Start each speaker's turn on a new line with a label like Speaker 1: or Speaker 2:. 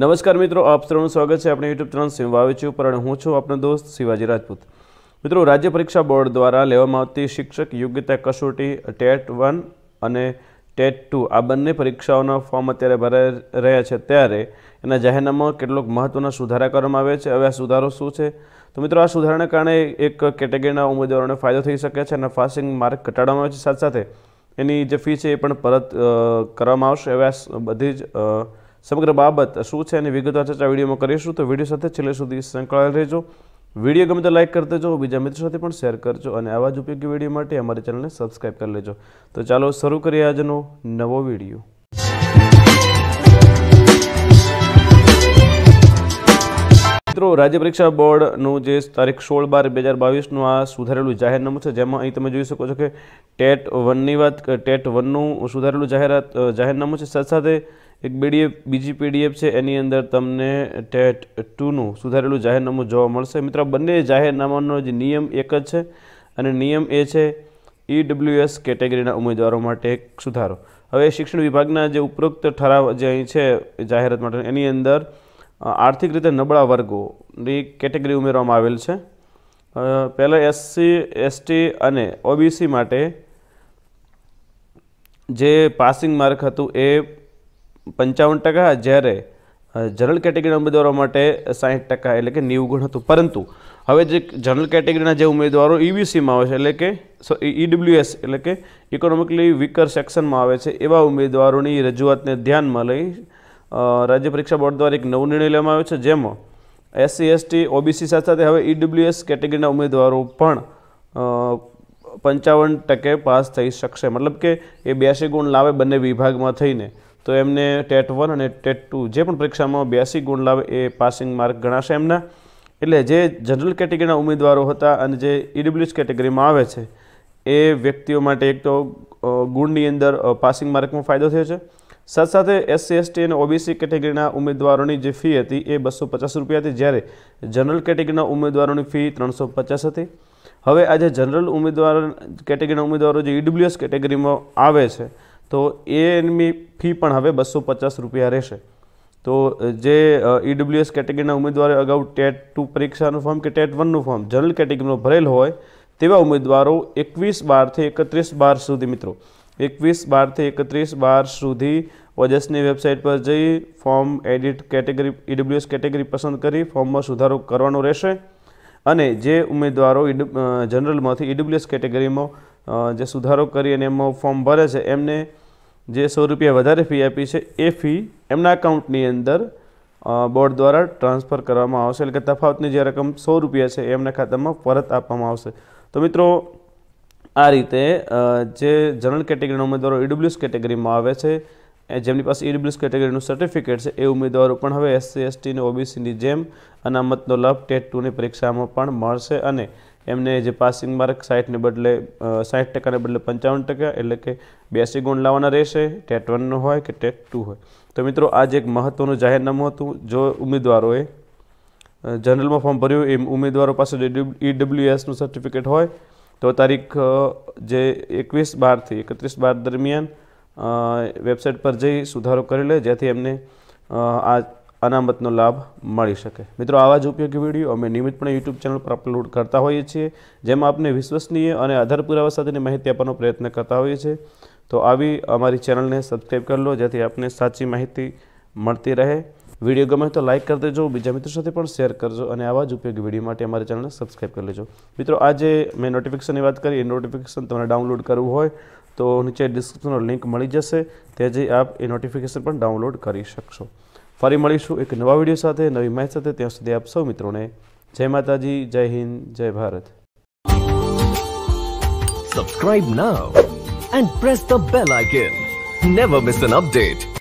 Speaker 1: નમસ્કાર મિત્રો આપ સૌનું સ્વાગત છે આપણે યુટ્યુબ ત્રણ સિમ વાવેચી ઉપર અને હું છું આપનો દોસ્ત શિવાજી રાજપૂત મિત્રો રાજ્ય પરીક્ષા બોર્ડ દ્વારા લેવામાં આવતી શિક્ષક યોગ્યતા કસોટી ટેટ વન અને ટેટ ટુ આ બંને પરીક્ષાઓના ફોર્મ અત્યારે ભરાઈ રહ્યા છે ત્યારે એના જાહેરનામામાં કેટલોક મહત્ત્વના સુધારા કરવામાં આવ્યા છે હવે આ સુધારો શું છે તો મિત્રો આ સુધારાને કારણે એક કેટેગરીના ઉમેદવારોને ફાયદો થઈ શકે છે અને પાસિંગ માર્ક ઘટાડવામાં આવે છે સાથે સાથે એની જે ફી છે એ પણ પરત કરવામાં આવશે હવે આ બધી જ સમગ્ર બાબત શું છે એની વિગતવાર ચર્ચા વિડીયોમાં કરીશું તો વિડીયો સાથે છેલ્લે સુધી સંકળાયેલ રહેજો વિડીયો ગમે તો લાઇક કરી દેજો બીજા મિત્રો સાથે પણ શેર કરજો અને આવા જ ઉપયોગી વિડીયો માટે અમારી ચેનલને સબસ્ક્રાઈબ કરી લેજો તો ચાલો શરૂ કરીએ આજનો નવો વિડીયો મિત્રો રાજ્ય પરીક્ષા બોર્ડનું જે તારીખ સોળ બાર બે હજાર બાવીસનું આ સુધારેલું જાહેરનામું છે જેમાં અહીં તમે જોઈ શકો છો કે ટેટ વનની વાત ટેટ વનનું સુધારેલું જાહેરાત જાહેરનામું છે સાથે સાથે એક પીડીએફ બીજી પીડીએફ છે એની અંદર તમને ટેટ ટુનું સુધારેલું જાહેરનામું જોવા મળશે મિત્રો બંને જાહેરનામાનો જે નિયમ એક જ છે અને નિયમ એ છે ઈડબ્લ્યુએસ e કેટેગરીના ઉમેદવારો માટે એક સુધારો હવે શિક્ષણ વિભાગના જે ઉપરોક્ત ઠરાવ જે અહીં છે જાહેરાત માટે એની અંદર આર્થિક રીતે નબળા વર્ગોની કેટેગરી ઉમેરવામાં આવેલ છે પહેલાં એસસી એસટી અને ઓબીસી માટે જે પાસિંગ માર્ક હતું એ પંચાવન ટકા જ્યારે જનરલ કેટેગરીના ઉમેદવારો માટે સાહીઠ ટકા એટલે કે નેવું ગુણ હતું પરંતુ હવે જે જનરલ કેટેગરીના જે ઉમેદવારો ઈવીસીમાં e આવે છે એટલે કે ઈડબ્લ્યુએસ e એટલે કે ઇકોનોમિકલી વીકર સેક્શનમાં આવે છે એવા ઉમેદવારોની રજૂઆતને ધ્યાનમાં લઈ રાજ્ય પરીક્ષા બોર્ડ દ્વારા એક નવો નિર્ણય લેવામાં આવ્યો છે જેમાં એસસી એસટી ઓબીસી સાથે સાથે હવે ઈડબ્લ્યુએસ e કેટેગરીના ઉમેદવારો પણ પંચાવન ટકે પાસ થઈ શકશે મતલબ કે એ બ્યાસી ગુણ લાવે બંને વિભાગમાં થઈને તો એમને ટેટ વન અને ટેટ ટુ જે પણ પરીક્ષામાં બ્યાસી ગુણ લાવે એ પાસિંગ માર્ક ગણાશે એમના એટલે જે જનરલ કેટેગરીના ઉમેદવારો હતા અને જે ઈડબ્લ્યુએસ કેટેગરીમાં આવે છે એ વ્યક્તિઓ માટે એક તો ગુણની અંદર પાસિંગ માર્કમાં ફાયદો થયો છે સાથે સાથે એસસી એસટી અને ઓબીસી કેટેગરીના ઉમેદવારોની જે ફી હતી એ બસો પચાસ રૂપિયા હતી જ્યારે જનરલ કેટેગરીના ઉમેદવારોની ફી ત્રણસો પચાસ હતી હવે આજે જનરલ ઉમેદવાર કેટેગરીના ઉમેદવારો જે ઈડબ્લ્યુએસ કેટેગરીમાં આવે છે તો એની ફી પણ હવે બસો પચાસ રૂપિયા રહેશે તો જે ઈડબ્લ્યુએસ e કેટેગરીના ઉમેદવારો અગાઉ ટેટ ટુ પરીક્ષાનું ફોર્મ કે ટેટ વનનું ફોર્મ જનરલ કેટેગરીમાં ભરેલ હોય તેવા ઉમેદવારો એકવીસ બારથી એકત્રીસ બાર સુધી મિત્રો એકવીસ બારથી એકત્રીસ બાર સુધી ઓજસની વેબસાઇટ પર જઈ form edit category EWS e category પસંદ કરી ફોર્મમાં સુધારો કરવાનો રહેશે અને જે ઉમેદવારો e જનરલમાંથી ઈડબ્લ્યુએસ કેટેગરીમાં જે સુધારો કરી અને એમાં ફોર્મ ભરે છે એમને જે સો રૂપિયા વધારે ફી આપી છે એ ફી એમના અકાઉન્ટની અંદર બોર્ડ દ્વારા ટ્રાન્સફર કરવામાં આવશે એટલે કે તફાવતની જે રકમ સો રૂપિયા છે એમના ખાતામાં પરત આપવામાં આવશે તો મિત્રો આ રીતે જે જનરલ કેટેગરીના ઉમેદવારો ઈડબ્લ્યુએસ e કેટેગરીમાં આવે છે જેમની પાસે ઈડબ્લ્યુએસ કેટેગરીનું સર્ટિફિકેટ છે એ ઉમેદવારો પણ હવે એસસી એસટી ઓબીસીની જેમ અનામતનો લાભ ટેટ ટુની પરીક્ષામાં પણ મળશે અને એમને જે પાસિંગ માર્ક સાઠને બદલે સાઠ ટકાને બદલે પંચાવન ટકા એટલે કે બ્યાસી ગુણ લાવવાના રહેશે ટેટ વનનું હોય કે ટેટ ટુ હોય તો મિત્રો આજે એક મહત્ત્વનું જાહેરનામું હતું જો ઉમેદવારોએ જનરલમાં ફોર્મ ભર્યું એમ ઉમેદવારો પાસે ઈ ઈડબ્લ્યુએસનું સર્ટિફિકેટ હોય તો તારીખ જે એકવીસ બારથી એકત્રીસ બાર દરમિયાન વેબસાઇટ પર જઈ સુધારો કરી લે જેથી એમને આ અનામતનો લાભ મળી શકે મિત્રો આવા જ ઉપયોગી વિડીયો અમે નિયમિતપણે યુટ્યુબ ચેનલ પર અપલોડ કરતા હોઈએ છીએ જેમાં આપને વિશ્વસનીય અને આધાર પુરાવા સાથેની માહિતી આપવાનો પ્રયત્ન કરતા હોઈએ છીએ તો આવી અમારી ચેનલને સબસ્ક્રાઈબ કરી લો જેથી આપને સાચી માહિતી મળતી રહે વિડીયો ગમે તો લાઇક કરી દેજો બીજા મિત્રો સાથે પણ શેર કરજો અને આવા જ ઉપયોગી વિડીયો માટે અમારી ચેનલને સબસ્ક્રાઈબ કરી લેજો મિત્રો આજે મેં નોટિફિકેશનની વાત કરી એ નોટિફિકેશન તમારે ડાઉનલોડ કરવું હોય તો નીચે ડિસ્ક્રિપ્શનનો લિંક મળી જશે તે આપ એ નોટિફિકેશન પણ ડાઉનલોડ કરી શકશો ફરી મળીશું એક નવા વિડીયો સાથે નવી મેચ સાથે ત્યાં સુધી આપ સૌ મિત્રોને જય માતાજી જય હિન્દ જય Bharat subscribe now and press the bell icon never miss an update